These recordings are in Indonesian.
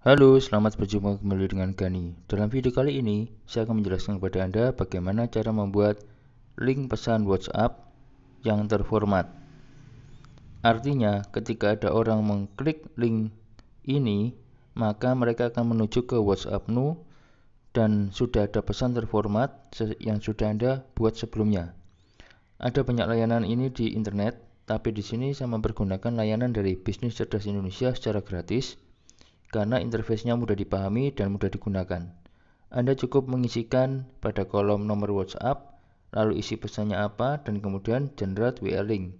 Halo, selamat berjumpa kembali dengan Gani. Dalam video kali ini, saya akan menjelaskan kepada Anda bagaimana cara membuat link pesan WhatsApp yang terformat. Artinya, ketika ada orang mengklik link ini, maka mereka akan menuju ke WhatsApp Nu dan sudah ada pesan terformat yang sudah Anda buat sebelumnya. Ada banyak layanan ini di internet, tapi di sini saya mempergunakan layanan dari Bisnis Cerdas Indonesia secara gratis karena interface-nya mudah dipahami dan mudah digunakan. Anda cukup mengisikan pada kolom nomor WhatsApp, lalu isi pesannya apa, dan kemudian generate WA link.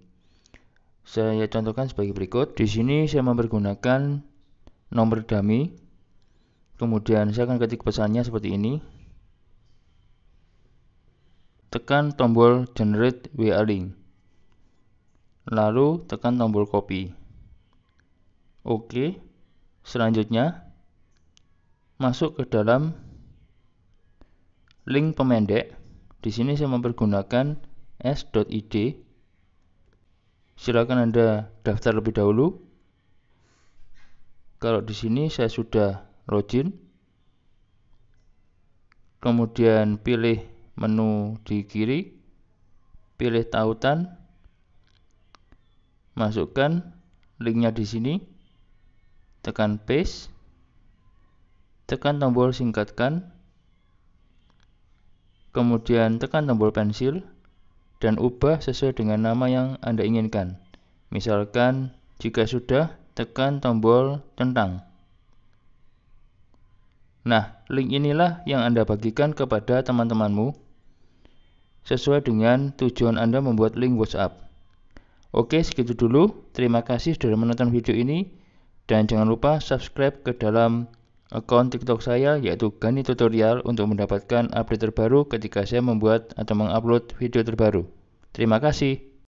Saya contohkan sebagai berikut. Di sini saya mempergunakan nomor dummy. Kemudian saya akan ketik pesannya seperti ini. Tekan tombol generate WA link. Lalu tekan tombol copy. Oke. Selanjutnya, masuk ke dalam link pemendek. Di sini saya mempergunakan s.id. Silakan Anda daftar lebih dahulu. Kalau di sini saya sudah login. Kemudian pilih menu di kiri, pilih tautan, masukkan linknya di sini tekan paste, tekan tombol singkatkan, kemudian tekan tombol pensil, dan ubah sesuai dengan nama yang Anda inginkan. Misalkan, jika sudah, tekan tombol tentang. Nah, link inilah yang Anda bagikan kepada teman-temanmu sesuai dengan tujuan Anda membuat link WhatsApp. Oke, segitu dulu. Terima kasih sudah menonton video ini. Dan jangan lupa subscribe ke dalam akun TikTok saya yaitu Gani Tutorial untuk mendapatkan update terbaru ketika saya membuat atau mengupload video terbaru. Terima kasih.